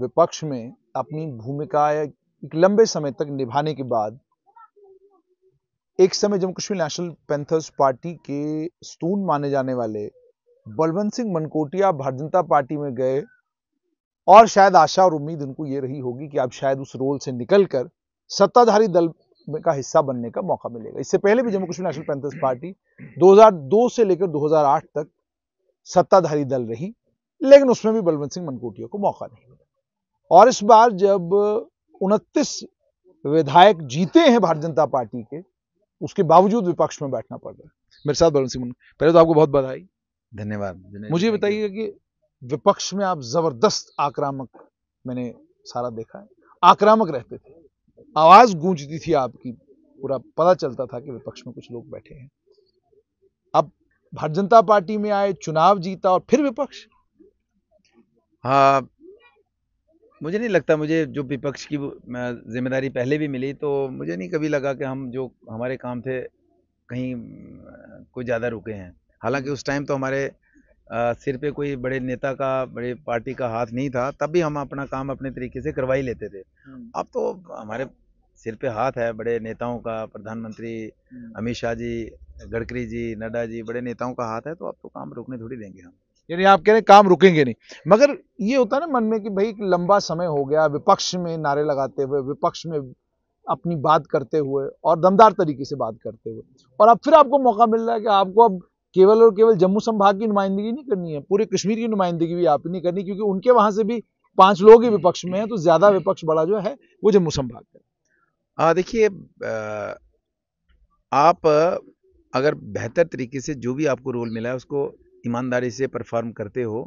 विपक्ष में अपनी भूमिका एक लंबे समय तक निभाने के बाद एक समय Jammu Kashmir National Panthers Party के स्तून माने जाने वाले बलवंत सिंह मनकोटिया भारतीय जनता पार्टी में गए और शायद आशा और उम्मीद उनको ये रही होगी कि अब शायद उस रोल से निकलकर सत्ताधारी दल का हिस्सा बनने का मौका मिलेगा इससे पहले भी Jammu Kashmir National Panthers Party 2002 से लेकर 2008 तक सत्ताधारी दल रही लेकिन उसमें भी बलवंत सिंह मनकोटिया को मौका नहीं और इस बार जब उनतीस विधायक जीते हैं भारतीय जनता पार्टी के उसके बावजूद विपक्ष में बैठना पड़ रहा है मेरे साथ वरुण सिंह पहले तो आपको बहुत बधाई धन्यवाद मुझे बताइए कि विपक्ष में आप जबरदस्त आक्रामक मैंने सारा देखा है आक्रामक रहते थे आवाज गूंजती थी आपकी पूरा पता चलता था कि विपक्ष में कुछ लोग बैठे हैं अब भारतीय जनता पार्टी में आए चुनाव जीता और फिर विपक्ष हाँ मुझे नहीं लगता मुझे जो विपक्ष की जिम्मेदारी पहले भी मिली तो मुझे नहीं कभी लगा कि हम जो हमारे काम थे कहीं कोई ज़्यादा रुके हैं हालांकि उस टाइम तो हमारे सिर पे कोई बड़े नेता का बड़े पार्टी का हाथ नहीं था तब भी हम अपना काम अपने तरीके से करवा ही लेते थे हम्म। अब तो हमारे सिर पे हाथ है बड़े नेताओं का प्रधानमंत्री हम्म। अमित शाह जी गडकरी जी नड्डा जी बड़े नेताओं का हाथ है तो अब तो काम रोकने थोड़ी देंगे हम यानी आप कह रहे हैं काम रुकेंगे नहीं मगर ये होता है ना मन में कि भाई लंबा समय हो गया विपक्ष में नारे लगाते हुए विपक्ष में अपनी बात करते हुए और दमदार तरीके से बात करते हुए और अब फिर आपको मौका मिल रहा है कि आपको अब केवल और केवल जम्मू संभाग की नुमाइंदगी नहीं करनी है पूरे कश्मीर की नुमाइंदगी भी आप नहीं करनी क्योंकि उनके वहां से भी पांच लोग ही विपक्ष में हैं तो ज्यादा विपक्ष बड़ा जो है वो जम्मू संभाग का हाँ, देखिए आप अगर बेहतर तरीके से जो भी आपको रोल मिला है उसको ईमानदारी से परफॉर्म करते हो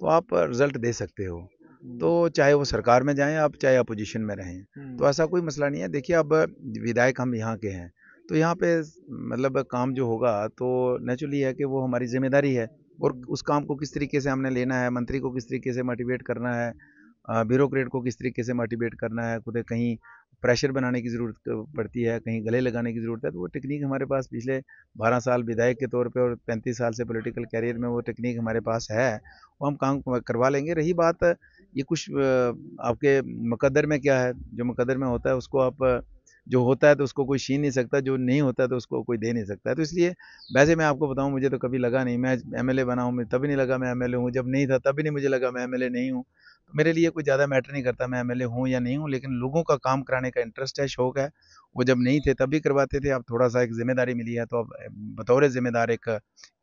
तो आप रिजल्ट दे सकते हो हम्म। तो चाहे वो सरकार में जाएं आप चाहे अपोजिशन में रहें तो हम्म। ऐसा कोई मसला नहीं है देखिए अब विधायक हम यहाँ के हैं तो यहाँ पे मतलब काम जो होगा तो नेचुरली है कि वो हमारी जिम्मेदारी है और हम्म। उस काम को किस तरीके से हमने लेना है मंत्री को किस तरीके से मोटिवेट करना है ब्यूरोक्रेट को किस तरीके से मोटिवेट करना है खुद कहीं प्रेशर बनाने की ज़रूरत तो पड़ती है कहीं गले लगाने की ज़रूरत है तो वो टेक्निक हमारे पास पिछले बारह साल विधायक के तौर पे और पैंतीस साल से पॉलिटिकल कैरियर में वो टेक्निक हमारे पास है वो हम काम करवा लेंगे रही बात ये कुछ आपके मुकदर में क्या है जो मुकदर में होता है उसको आप जो होता है तो उसको कोई छीन नहीं सकता जो नहीं होता है तो उसको कोई दे नहीं सकता है तो इसलिए वैसे मैं आपको बताऊं मुझे तो कभी लगा नहीं मैं एमएलए बना हूं मैं तभी नहीं लगा मैं एमएलए हूं जब नहीं था तभी नहीं मुझे लगा मैं एमएलए नहीं हूं मेरे लिए कोई ज़्यादा मैटर नहीं करता मैं एमएलए हूँ या नहीं हूँ लेकिन लोगों का काम कराने का इंटरेस्ट है शौक है वो जब नहीं थे तब भी करवाते थे अब थोड़ा सा एक जिम्मेदारी मिली है तो अब बतौर जिम्मेदार एक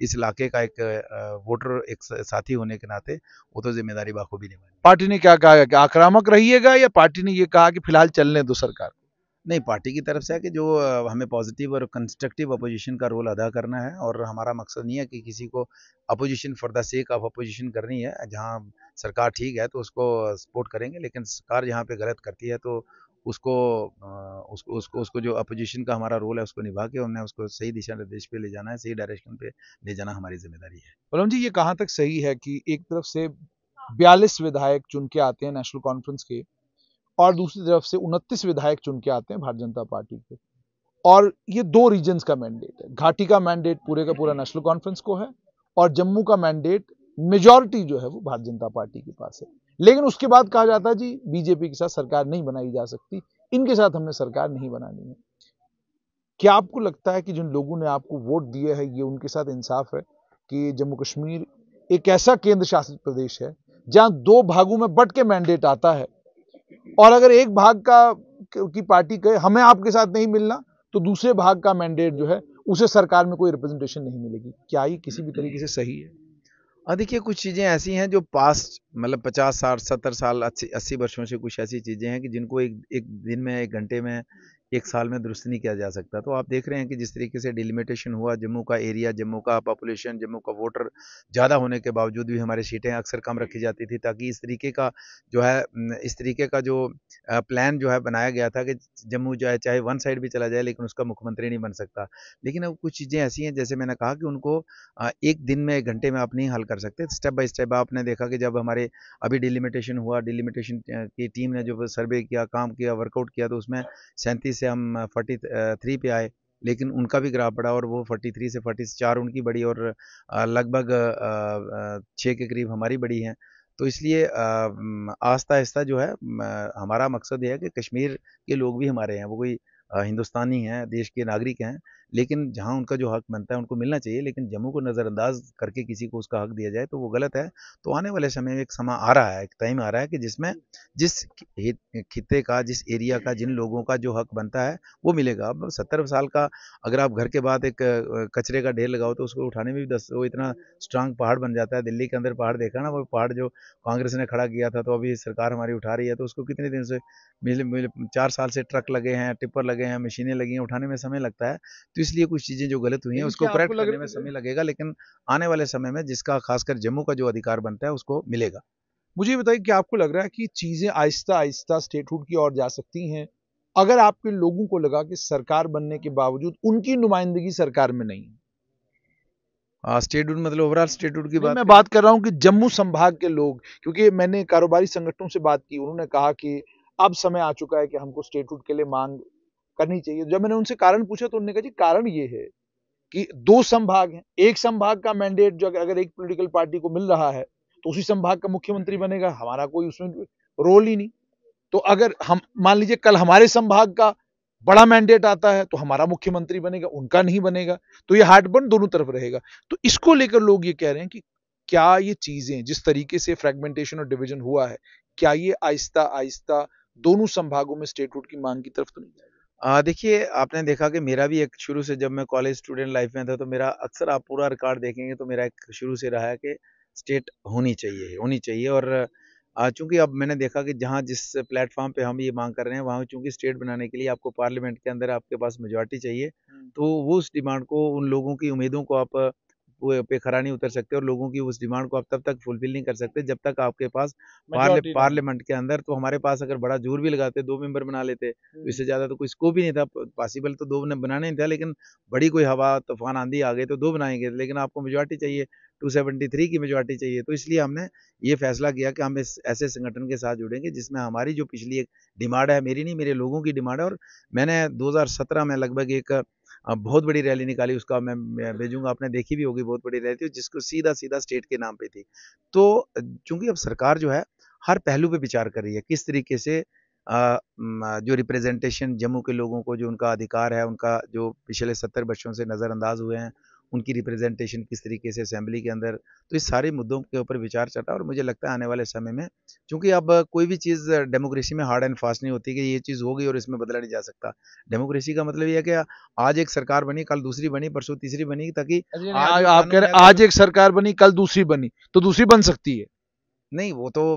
इस इलाके का एक वोटर एक साथी होने के नाते वो तो जिम्मेदारी बाखूबी निभाई पार्टी ने क्या कहा कि आक्रामक रहिएगा या पार्टी ने ये कहा कि फिलहाल चलने दो सरकार नहीं पार्टी की तरफ से है कि जो हमें पॉजिटिव और कंस्ट्रक्टिव अपोजिशन का रोल अदा करना है और हमारा मकसद नहीं है कि किसी को opposition for the sake of opposition करनी है जहाँ सरकार ठीक है तो उसको सपोर्ट करेंगे लेकिन सरकार जहाँ पे गलत करती है तो उसको उसको उसको उसको जो अपोजिशन का हमारा रोल है उसको निभा के हमने उसको सही दिशा निर्देश पे ले जाना है सही डायरेक्शन पे ले जाना हमारी जिम्मेदारी है पलम जी ये कहाँ तक सही है कि एक तरफ से बयालीस विधायक चुन के आते हैं नेशनल कॉन्फ्रेंस के और दूसरी तरफ से उनतीस विधायक चुन के आते हैं भारतीय जनता पार्टी के और ये दो रीजन्स का मैंडेट है घाटी का मैंडेट पूरे का पूरा नेशनल कॉन्फ्रेंस को है और जम्मू का मैंडेट मेजॉरिटी जो है वो भारतीय जनता पार्टी के पास है लेकिन उसके बाद कहा जाता है जी बीजेपी के साथ सरकार नहीं बनाई जा सकती इनके साथ हमने सरकार नहीं बनानी है क्या आपको लगता है कि जिन लोगों ने आपको वोट दिए है ये उनके साथ इंसाफ है कि जम्मू कश्मीर एक ऐसा केंद्र शासित प्रदेश है जहां दो भागों में बट के मैंडेट आता है और अगर एक भाग का की पार्टी कहे हमें आपके साथ नहीं मिलना तो दूसरे भाग का मैंडेट जो है उसे सरकार में कोई रिप्रेजेंटेशन नहीं मिलेगी क्या ये किसी भी तरीके से सही है और हाँ, देखिए कुछ चीज़ें ऐसी हैं जो पास्ट मतलब पचास साठ सत्तर साल अस्सी अस्सी वर्षों से कुछ ऐसी चीज़ें हैं कि जिनको एक एक दिन में एक घंटे में एक साल में दुरुस्त नहीं किया जा सकता तो आप देख रहे हैं कि जिस तरीके से डिलिमिटेशन हुआ जम्मू का एरिया जम्मू का पॉपुलेशन जम्मू का वोटर ज़्यादा होने के बावजूद भी हमारी सीटें अक्सर कम रखी जाती थी ताकि इस तरीके का जो है इस तरीके का जो प्लान जो है बनाया गया था कि जम्मू जो है चाहे वन साइड भी चला जाए लेकिन उसका मुख्यमंत्री नहीं बन सकता लेकिन अब कुछ चीज़ें ऐसी हैं जैसे मैंने कहा कि उनको एक दिन में एक घंटे में आप नहीं हल कर सकते स्टेप बाई स्टेप आपने देखा कि जब हमारे अभी डिलिमिटेशन हुआ डिलिमिटेशन की टीम ने जो सर्वे किया काम किया वर्कआउट किया तो उसमें सैंतीस से हम फोर्टी थ्री पे आए लेकिन उनका भी ग्राफ बढ़ा और वो फोर्टी थ्री से फोर्टी चार उनकी बड़ी और लगभग छः के करीब हमारी बड़ी है तो इसलिए आस्ता आस्ता जो है हमारा मकसद ये है कि कश्मीर के लोग भी हमारे हैं वो कोई हिंदुस्तानी हैं देश के नागरिक हैं लेकिन जहाँ उनका जो हक बनता है उनको मिलना चाहिए लेकिन जम्मू को नज़रअंदाज करके किसी को उसका हक दिया जाए तो वो गलत है तो आने वाले समय में एक समय आ रहा है एक टाइम आ रहा है कि जिसमें जिस खिते का जिस एरिया का जिन लोगों का जो हक बनता है वो मिलेगा अब सत्तर साल का अगर आप घर के बाद एक कचरे का ढेर लगाओ तो उसको उठाने में भी दस वो इतना स्ट्रांग पहाड़ बन जाता है दिल्ली के अंदर पहाड़ देखा ना वो पहाड़ जो कांग्रेस ने खड़ा किया था तो अभी सरकार हमारी उठा रही है तो उसको कितने दिन से मिले चार साल से ट्रक लगे हैं टिप्पर लगे हैं मशीनें लगी हैं उठाने में समय लगता है तो इसलिए कुछ चीज़ें जो गलत हुई हैं उसको करेक्ट करने में समय लगेगा लेकिन आने वाले समय में जिसका खासकर जम्मू का जो अधिकार बनता है उसको मिलेगा मुझे बताइए कि आपको लग रहा है कि चीज़ें आहिस्ता आहिस्ता स्टेटहुड की ओर जा सकती हैं अगर आपके लोगों को लगा कि सरकार बनने के बावजूद उनकी नुमाइंदगी सरकार में नहीं है स्टेटहुड मतलब ओवरऑल स्टेटहुड की बात मैं बात कर रहा हूं कि जम्मू संभाग के लोग क्योंकि मैंने कारोबारी संगठनों से बात की उन्होंने कहा कि अब समय आ चुका है कि हमको स्टेटहुड के लिए मांग करनी चाहिए जब मैंने उनसे कारण पूछा तो उन्होंने कहा जी कारण ये है कि दो संभाग हैं एक संभाग का मैंडेट जो अगर एक पोलिटिकल पार्टी को मिल रहा है तो उसी संभाग का मुख्यमंत्री बनेगा हमारा कोई उसमें रोल ही नहीं तो अगर हम मान लीजिए कल हमारे संभाग का बड़ा मैंडेट आता है तो हमारा मुख्यमंत्री बनेगा उनका नहीं बनेगा तो ये हार्टबर्न दोनों तरफ रहेगा तो इसको लेकर लोग ये कह रहे हैं कि क्या ये चीजें जिस तरीके से फ्रेगमेंटेशन और डिविजन हुआ है क्या ये आहिस्ता आहिस्ता दोनों संभागों में रूट की मांग की तरफ तो नहीं जाएगा देखिए आपने देखा कि मेरा भी एक शुरू से जब मैं कॉलेज स्टूडेंट लाइफ में था तो मेरा अक्सर आप पूरा रिकॉर्ड देखेंगे तो मेरा एक शुरू से रहा है कि स्टेट होनी चाहिए होनी चाहिए और चूंकि अब मैंने देखा कि जहाँ जिस प्लेटफॉर्म पे हम ये मांग कर रहे हैं वहाँ चूंकि स्टेट बनाने के लिए आपको पार्लियामेंट के अंदर आपके पास मेजोरिटी चाहिए तो वो उस डिमांड को उन लोगों की उम्मीदों को आप पे खरा नहीं उतर सकते और लोगों की उस डिमांड को आप तब तक फुलफिल नहीं कर सकते जब तक आपके पास पार्लियामेंट के अंदर तो हमारे पास अगर बड़ा जोर भी लगाते दो मेंबर बना लेते तो हम्म। इससे ज़्यादा तो कोई स्कोप ही नहीं था पॉसिबल तो दो बनाना नहीं था लेकिन बड़ी कोई हवा तूफान आंधी आ गई तो दो बनाएंगे लेकिन आपको मेजोरिटी चाहिए 273 की मेजोरिटी चाहिए तो इसलिए हमने ये फैसला किया कि हम इस ऐसे संगठन के साथ जुड़ेंगे जिसमें हमारी जो पिछली एक डिमांड है मेरी नहीं मेरे लोगों की डिमांड है और मैंने 2017 में लगभग एक बहुत बड़ी रैली निकाली उसका मैं भेजूंगा आपने देखी भी होगी बहुत बड़ी रैली थी जिसको सीधा सीधा स्टेट के नाम पे थी तो चूंकि अब सरकार जो है हर पहलू पे विचार कर रही है किस तरीके से जो रिप्रेजेंटेशन जम्मू के लोगों को जो उनका अधिकार है उनका जो पिछले सत्तर वर्षों से नज़रअंदाज हुए हैं उनकी रिप्रेजेंटेशन किस तरीके से असेंबली के अंदर तो इस सारे मुद्दों के ऊपर विचार चल रहा है और मुझे लगता है आने वाले समय में क्योंकि अब कोई भी चीज़ डेमोक्रेसी में हार्ड एंड फास्ट नहीं होती कि ये चीज़ होगी और इसमें बदला नहीं जा सकता डेमोक्रेसी का मतलब यह है कि आज एक सरकार बनी कल दूसरी बनी परसों तीसरी बनी ताकि आज एक सरकार बनी कल दूसरी बनी तो दूसरी बन सकती है नहीं वो तो,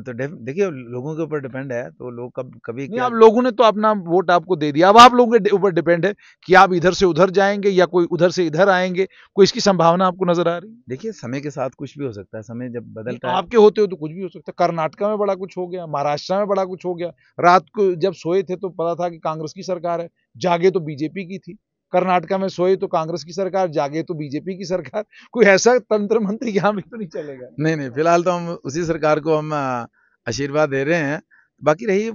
तो देखिए लोगों के ऊपर डिपेंड है तो लोग कब कभी नहीं आप लोगों ने तो अपना वोट आपको दे दिया अब आप लोगों के ऊपर डिपेंड है कि आप इधर से उधर जाएंगे या कोई उधर से इधर आएंगे कोई इसकी संभावना आपको नजर आ रही है देखिए समय के साथ कुछ भी हो सकता है समय जब बदलता है आपके होते हो तो कुछ भी हो सकता है कर्नाटका में बड़ा कुछ हो गया महाराष्ट्र में बड़ा कुछ हो गया रात को जब सोए थे तो पता था कि कांग्रेस की सरकार है जागे तो बीजेपी की थी कर्नाटका में सोए तो कांग्रेस की सरकार जागे तो बीजेपी की सरकार कोई ऐसा तंत्र मंत्र यहाँ भी तो नहीं चलेगा नहीं नहीं फिलहाल तो हम उसी सरकार को हम आशीर्वाद दे रहे हैं बाकी रही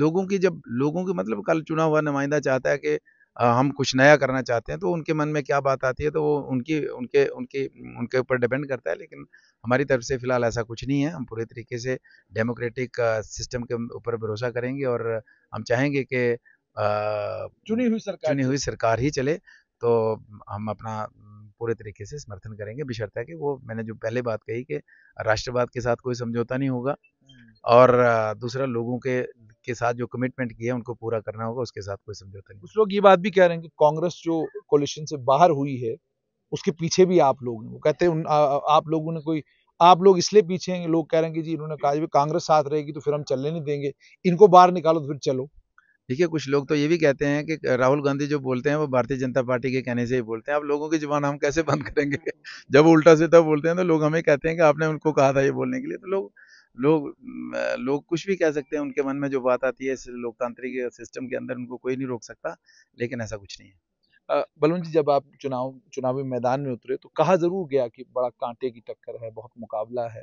लोगों की जब लोगों की मतलब कल चुना हुआ नुमाइंदा चाहता है कि हम कुछ नया करना चाहते हैं तो उनके मन में क्या बात आती है तो वो उनकी उनके उनके उनके ऊपर डिपेंड करता है लेकिन हमारी तरफ से फिलहाल ऐसा कुछ नहीं है हम पूरे तरीके से डेमोक्रेटिक सिस्टम के ऊपर भरोसा करेंगे और हम चाहेंगे कि चुनी हुई सरकार चुनी हुई सरकार ही चले तो हम अपना पूरे तरीके से समर्थन करेंगे है कि वो मैंने जो पहले बात कही कि राष्ट्रवाद के साथ कोई समझौता नहीं होगा हम्म। और दूसरा लोगों के के साथ जो कमिटमेंट किया है उनको पूरा करना होगा उसके साथ कोई समझौता नहीं कुछ लोग ये बात भी कह रहे हैं कि कांग्रेस जो कोलिशन से बाहर हुई है उसके पीछे भी आप लोग हैं वो कहते हैं आप लोगों ने कोई आप लोग इसलिए पीछे हैं लोग कह रहे हैं कि जी इन्होंने कहा कांग्रेस साथ रहेगी तो फिर हम चलने नहीं देंगे इनको बाहर निकालो तो फिर चलो देखिए कुछ लोग तो ये भी कहते हैं कि राहुल गांधी जो बोलते हैं वो भारतीय जनता पार्टी के कहने से ही बोलते हैं आप लोगों की जुबान हम कैसे बंद करेंगे जब उल्टा सीधा बोलते हैं तो लोग हमें कहते हैं कि आपने उनको कहा था ये बोलने के लिए तो लोग लोग लोग कुछ भी कह सकते हैं उनके मन में जो बात आती है लोकतांत्रिक सिस्टम के अंदर उनको कोई नहीं रोक सकता लेकिन ऐसा कुछ नहीं है बलून जी जब आप चुनाव चुनावी मैदान में उतरे तो कहा जरूर गया कि बड़ा कांटे की टक्कर है बहुत मुकाबला है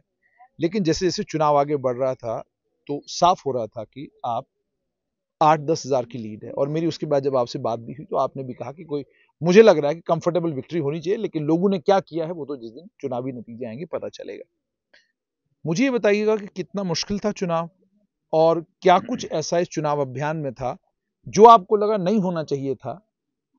लेकिन जैसे जैसे चुनाव आगे बढ़ रहा था तो साफ हो रहा था कि आप आठ दस हज़ार की लीड है और मेरी उसके बाद जब आपसे बात भी हुई तो आपने भी कहा कि कोई मुझे लग रहा है कि कंफर्टेबल विक्ट्री होनी चाहिए लेकिन लोगों ने क्या किया है वो तो जिस दिन चुनावी नतीजे आएंगे पता चलेगा मुझे ये बताइएगा कि कितना मुश्किल था चुनाव और क्या कुछ ऐसा इस चुनाव अभियान में था जो आपको लगा नहीं होना चाहिए था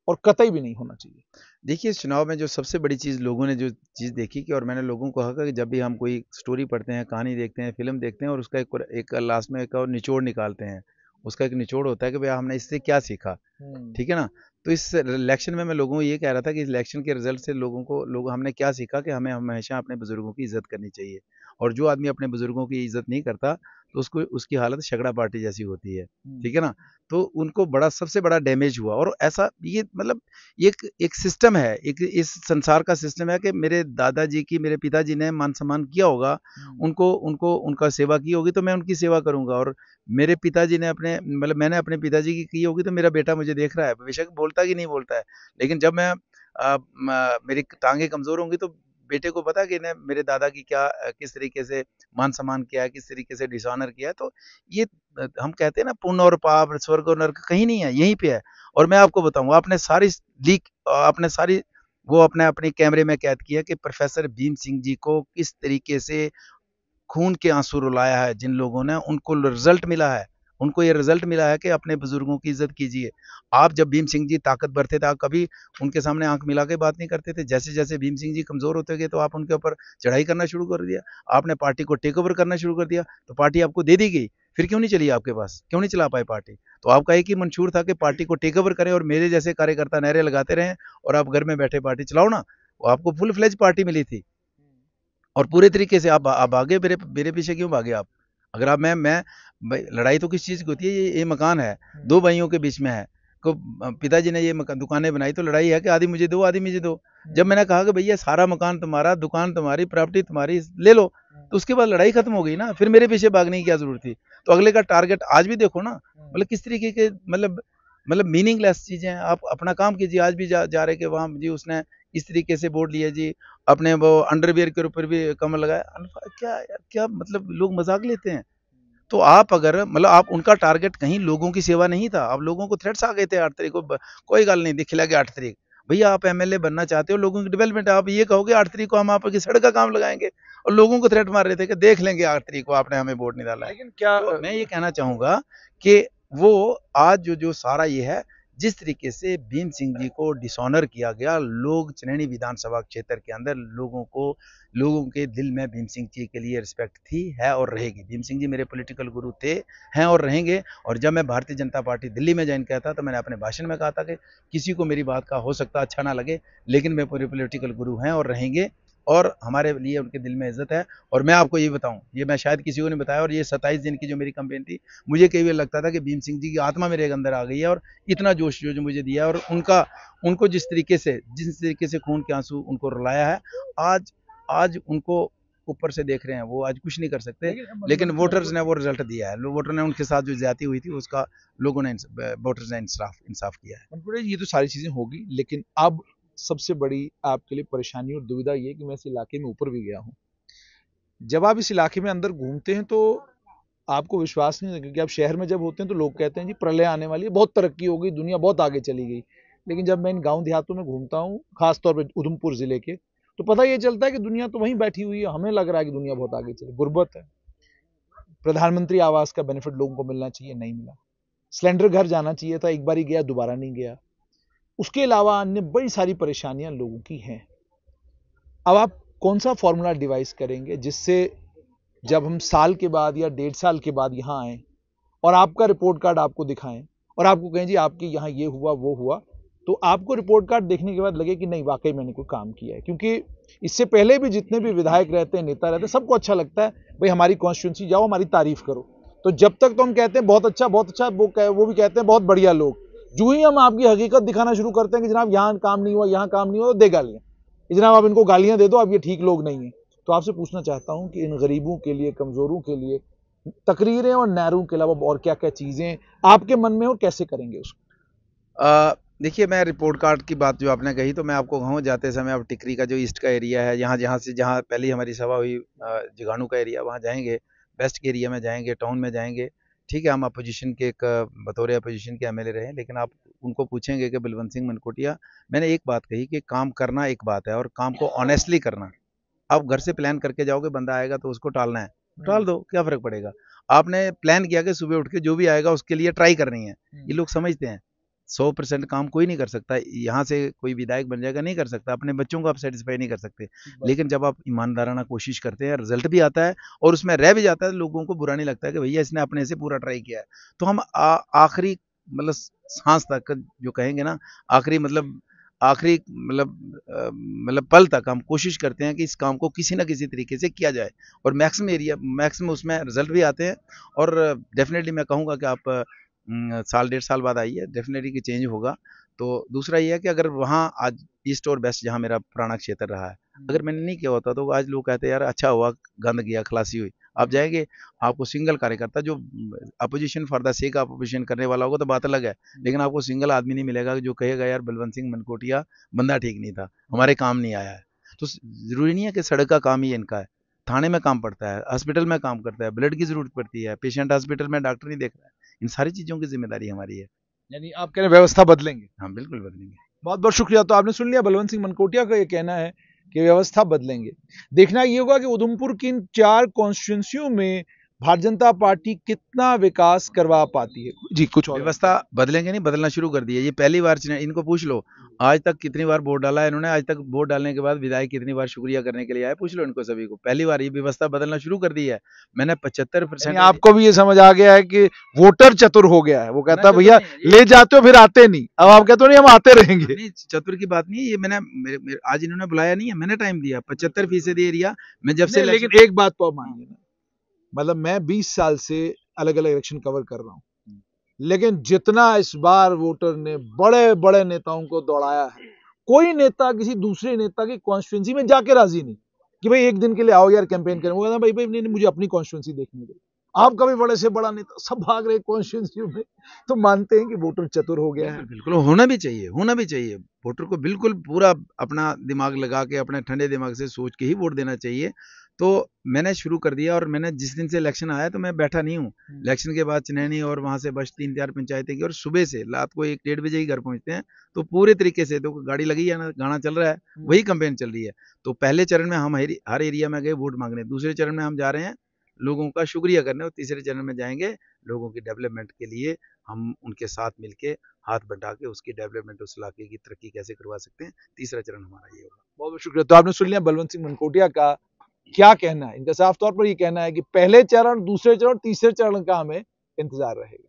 और कतई भी नहीं होना चाहिए देखिए इस चुनाव में जो सबसे बड़ी चीज़ लोगों ने जो चीज़ देखी कि और मैंने लोगों को कहा कि जब भी हम कोई स्टोरी पढ़ते हैं कहानी देखते हैं फिल्म देखते हैं और उसका एक, एक लास्ट में एक और निचोड़ निकालते हैं उसका एक निचोड़ होता है कि भैया हमने इससे क्या सीखा हम्म। ठीक है ना तो इस इलेक्शन में मैं लोगों को ये कह रहा था कि इलेक्शन के रिजल्ट से लोगों को लोग हमने क्या सीखा कि हमें हमेशा अपने बुज़ुर्गों की इज्जत करनी चाहिए और जो आदमी अपने बुज़ुर्गों की इज्जत नहीं करता तो उसको उसकी हालत शगड़ा पार्टी जैसी होती है हम्म। ठीक है ना तो उनको बड़ा सबसे बड़ा डैमेज हुआ और ऐसा ये मतलब एक एक सिस्टम है एक इस संसार का सिस्टम है कि मेरे दादाजी की मेरे पिताजी ने मान सम्मान किया होगा हम्म। उनको उनको उनका सेवा की होगी तो मैं उनकी सेवा करूंगा और मेरे पिताजी ने अपने मतलब मैंने अपने पिताजी की की होगी तो मेरा बेटा मुझे देख रहा है बेशक बोल बोलता कि नहीं बोलता है लेकिन जब मैं आ, मेरी टांगे कमज़ोर होंगी तो बेटे को पता कि इन्हें मेरे दादा की क्या किस तरीके से मान सम्मान किया किस तरीके से डिसऑनर किया तो ये हम कहते हैं ना पुण्य और पाप स्वर्ग और नर्क कहीं नहीं है यहीं पे है और मैं आपको बताऊं आपने सारी लीक आपने सारी वो अपने अपने कैमरे में कैद किया कि प्रोफेसर भीम सिंह जी को किस तरीके से खून के आंसू रुलाया है जिन लोगों ने उनको रिजल्ट मिला है उनको ये रिजल्ट मिला है कि अपने बुजुर्गों की इज्जत कीजिए आप जब भीम सिंह जी ताकतवर थे तो आप कभी उनके सामने आंख मिला के बात नहीं करते थे जैसे जैसे भीम सिंह जी कमजोर होते गए तो आप उनके ऊपर चढ़ाई करना शुरू कर दिया आपने पार्टी को टेक ओवर करना शुरू कर दिया तो पार्टी आपको दे दी गई फिर क्यों नहीं चली आपके पास क्यों नहीं चला पाए पार्टी तो आपका एक ही मंशूर था कि पार्टी को टेक ओवर करें और मेरे जैसे कार्यकर्ता नहरे लगाते रहें और आप घर में बैठे पार्टी चलाओ ना वो आपको फुल फ्लेज पार्टी मिली थी और पूरे तरीके से आप आप आगे मेरे मेरे पीछे क्यों भागे आप अगर आप मैं मैं भाई लड़ाई तो किस चीज़ की होती है ये ये मकान है हम्म। दो भाइयों के बीच में है को पिताजी ने ये मकान दुकानें बनाई तो लड़ाई है कि आधी मुझे दो आधी मुझे दो हम्म। जब मैंने कहा कि भैया सारा मकान तुम्हारा दुकान तुम्हारी प्रॉपर्टी तुम्हारी ले लो हम्म। तो उसके बाद लड़ाई खत्म हो गई ना फिर मेरे पीछे भागने की क्या जरूरत थी तो अगले का टारगेट आज भी देखो ना मतलब किस तरीके के मतलब मतलब मीनिंगलेस चीज़ें आप अपना काम कीजिए आज भी जा, जा रहे कि वहाँ जी उसने इस तरीके से बोर्ड लिया जी अपने वो अंडरवियर के ऊपर भी कमर लगाया क्या क्या मतलब लोग मजाक लेते हैं तो आप अगर मतलब आप उनका टारगेट कहीं लोगों की सेवा नहीं था आप लोगों को थ्रेट्स आ गए थे आठ तरीक को कोई गल नहीं दिखला गया आठ तरीक भैया आप एमएलए बनना चाहते हो लोगों की डेवलपमेंट आप ये कहोगे आठ तरीक को हम आपकी सड़क का काम लगाएंगे और लोगों को थ्रेट मार रहे थे कि देख लेंगे आठ तरीक को आपने हमें वोट नहीं डाला लेकिन क्या तो मैं ये कहना चाहूँगा कि वो आज जो जो सारा ये है जिस तरीके से भीम सिंह जी को डिसऑनर किया गया लोग चनैनी विधानसभा क्षेत्र के अंदर लोगों को लोगों के दिल में भीम सिंह जी के लिए रिस्पेक्ट थी है और रहेगी भीम सिंह जी मेरे पॉलिटिकल गुरु थे हैं और रहेंगे और जब मैं भारतीय जनता पार्टी दिल्ली में ज्वाइन किया था तो मैंने अपने भाषण में कहा था कि किसी को मेरी बात का हो सकता अच्छा ना लगे लेकिन मेरे पूरे पोलिटिकल गुरु हैं और रहेंगे और हमारे लिए उनके दिल में इज्जत है और मैं आपको ये बताऊं ये मैं शायद किसी को नहीं बताया और ये सत्ताईस दिन की जो मेरी कंपेन थी मुझे कई बार लगता था कि भीम सिंह जी की आत्मा मेरे अंदर आ गई है और इतना जोश जो, जो मुझे दिया और उनका उनको जिस तरीके से जिस तरीके से खून के आंसू उनको रुलाया है आज आज उनको ऊपर से देख रहे हैं वो आज कुछ नहीं कर सकते लेकिन मतलब वोटर्स ने वो रिजल्ट दिया है वोटर ने उनके साथ जो ज्यादा हुई थी उसका लोगों ने वोटर्स ने इंसाफ इंसाफ किया है ये तो सारी चीजें होगी लेकिन अब सबसे बड़ी आपके लिए परेशानी और दुविधा ये कि मैं इस इलाके में ऊपर भी गया हूँ जब आप इस इलाके में अंदर घूमते हैं तो आपको विश्वास नहीं होता क्योंकि आप शहर में जब होते हैं तो लोग कहते हैं जी प्रलय आने वाली है बहुत तरक्की हो गई दुनिया बहुत आगे चली गई लेकिन जब मैं इन गाँव देहातों में घूमता हूँ खासतौर पर उधमपुर ज़िले के तो पता ये चलता है कि दुनिया तो वहीं बैठी हुई है हमें लग रहा है कि दुनिया बहुत आगे चली गुर्बत है प्रधानमंत्री आवास का बेनिफिट लोगों को मिलना चाहिए नहीं मिला सिलेंडर घर जाना चाहिए था एक बार ही गया दोबारा नहीं गया उसके अलावा अन्य बड़ी सारी परेशानियां लोगों की हैं अब आप कौन सा फॉर्मूला डिवाइस करेंगे जिससे जब हम साल के बाद या डेढ़ साल के बाद यहाँ आएँ और आपका रिपोर्ट कार्ड आपको दिखाएं और आपको कहें जी आपके यहाँ ये हुआ वो हुआ तो आपको रिपोर्ट कार्ड देखने के बाद लगे कि नहीं वाकई मैंने कोई काम किया है क्योंकि इससे पहले भी जितने भी विधायक रहते हैं नेता रहते हैं सबको अच्छा लगता है भाई हमारी कॉन्स्टिट्यूंसी जाओ हमारी तारीफ करो तो जब तक तो हम कहते हैं बहुत अच्छा बहुत अच्छा वो कह, वो भी कहते हैं बहुत बढ़िया लोग जो ही हम आपकी हकीकत दिखाना शुरू करते हैं कि जनाब यहाँ काम नहीं हुआ यहाँ काम नहीं हुआ तो दे गालियाँ जनाब आप इनको गालियाँ दे दो आप ये ठीक लोग नहीं हैं तो आपसे पूछना चाहता हूँ कि इन गरीबों के लिए कमज़ोरों के लिए तकरीरें और नहरों के अलावा और क्या क्या चीज़ें आपके मन में और कैसे करेंगे उसको देखिए मैं रिपोर्ट कार्ड की बात जो आपने कही तो मैं आपको कहूँ जाते समय आप टिकरी का जो ईस्ट का एरिया है यहाँ जहाँ से जहाँ पहली हमारी सभा हुई जगानू का एरिया वहाँ जाएंगे वेस्ट के एरिया में जाएंगे टाउन में जाएंगे ठीक है हम अपोजिशन के एक बतौर अपोजिशन के एमएलए रहे हैं लेकिन आप उनको पूछेंगे कि बलवंत सिंह मनकोटिया मैंने एक बात कही कि काम करना एक बात है और काम को ऑनेस्टली करना आप घर से प्लान करके जाओगे बंदा आएगा तो उसको टालना है टाल दो क्या फ़र्क पड़ेगा आपने प्लान किया कि सुबह उठ के जो भी आएगा उसके लिए ट्राई करनी है ये हम्म। लोग समझते हैं सौ परसेंट काम कोई नहीं कर सकता यहाँ से कोई विधायक बन जाएगा नहीं कर सकता अपने बच्चों को आप सेटिस्फाई नहीं कर सकते लेकिन जब आप ईमानदाराना कोशिश करते हैं रिजल्ट भी आता है और उसमें रह भी जाता है लोगों को बुरा नहीं लगता है कि भैया इसने अपने से पूरा ट्राई किया है तो हम आखिरी मतलब सांस तक जो कहेंगे ना आखिरी मतलब आखिरी मतलब मतलब पल तक हम कोशिश करते हैं कि इस काम को किसी ना किसी तरीके से किया जाए और मैक्सिमम एरिया मैक्सिमम उसमें रिजल्ट भी आते हैं और डेफिनेटली मैं कहूँगा कि आप साल डेढ़ साल बाद आई है डेफिनेटली चेंज होगा तो दूसरा ये है कि अगर वहाँ आज ईस्ट और वेस्ट जहाँ मेरा पुराना क्षेत्र रहा है अगर मैंने नहीं किया होता तो आज लोग कहते यार अच्छा हुआ गंद गया खलासी हुई आप जाएंगे आपको सिंगल कार्यकर्ता जो opposition for the sake of opposition करने वाला होगा तो बात अलग है लेकिन आपको सिंगल आदमी नहीं मिलेगा जो कहेगा यार बलवंत सिंह मनकोटिया बंदा ठीक नहीं था हमारे काम नहीं आया है तो जरूरी नहीं है कि सड़क का काम ही इनका है थाने में काम पड़ता है हॉस्पिटल में काम करता है ब्लड की जरूरत पड़ती है पेशेंट हॉस्पिटल में डॉक्टर नहीं देख रहा है इन सारी चीज़ों की जिम्मेदारी हमारी है यानी आप कह रहे हैं व्यवस्था बदलेंगे हाँ बिल्कुल बदलेंगे बहुत बहुत शुक्रिया तो आपने सुन लिया बलवंत सिंह मनकोटिया का ये कहना है कि व्यवस्था बदलेंगे देखना ये होगा कि उधमपुर की इन चार कॉन्स्टिट्यूंसियों में भारतीय जनता पार्टी कितना विकास करवा पाती है जी कुछ व्यवस्था बदलेंगे नहीं बदलना शुरू कर दिया ये पहली बार इनको पूछ लो हम्म। आज तक कितनी बार वोट डाला है इन्होंने आज तक वोट डालने के बाद विधायक कितनी बार शुक्रिया करने के लिए आए पूछ लो इनको सभी को पहली बार ये व्यवस्था बदलना शुरू कर दी है मैंने पचहत्तर परसेंट आपको भी ये समझ आ गया है की वोटर चतुर हो गया है वो कहता है तो भैया ले जाते हो फिर आते नहीं अब आप कहते हो नहीं हम आते रहेंगे चतुर की बात नहीं ये मैंने आज इन्होंने बुलाया नहीं है मैंने टाइम दिया पचहत्तर फीसदी एरिया मैं जब से लेकिन एक बात तो पर मानिए मतलब मैं 20 साल से अलग अलग इलेक्शन कवर कर रहा हूँ हम्म। लेकिन जितना इस बार वोटर ने बड़े बड़े नेताओं को दौड़ाया है कोई नेता किसी दूसरे नेता की कॉन्स्टिट्युएंसी में जाके राजी नहीं कि भाई एक दिन के लिए आओ यार कैंपेन करें वो कहता भाई भाई नहीं, मुझे अपनी कॉन्स्टिट्युएंसी देखने दे आपका भी बड़े से बड़ा नेता सब भाग रहे कॉन्स्टिट्युएंसी में तो मानते हैं कि वोटर चतुर हो गया है बिल्कुल होना भी चाहिए होना भी चाहिए वोटर को बिल्कुल पूरा अपना दिमाग लगा के अपने ठंडे दिमाग से सोच के ही वोट देना चाहिए तो मैंने शुरू कर दिया और मैंने जिस दिन से इलेक्शन आया तो मैं बैठा नहीं हूँ इलेक्शन हम्म। के बाद चनैनी और वहाँ से बस तीन चार पंचायतें की और सुबह से रात को एक डेढ़ बजे ही घर पहुँचते हैं तो पूरे तरीके से तो गाड़ी लगी है ना गाना चल रहा है हम्म। वही कंपेन चल रही है तो पहले चरण में हम हर एरिया में गए वोट मांगने दूसरे चरण में हम जा रहे हैं लोगों का शुक्रिया करने और तीसरे चरण में जाएंगे लोगों की डेवलपमेंट के लिए हम उनके साथ मिलके हाथ बंटा के उसकी डेवलपमेंट उस इलाके की तरक्की कैसे करवा सकते हैं तीसरा चरण हमारा ये होगा बहुत बहुत शुक्रिया तो आपने सुन लिया बलवंत सिंह मनकोटिया का क्या कहना है इनका साफ तौर पर यह कहना है कि पहले चरण दूसरे चरण तीसरे चरण का हमें इंतजार रहेगा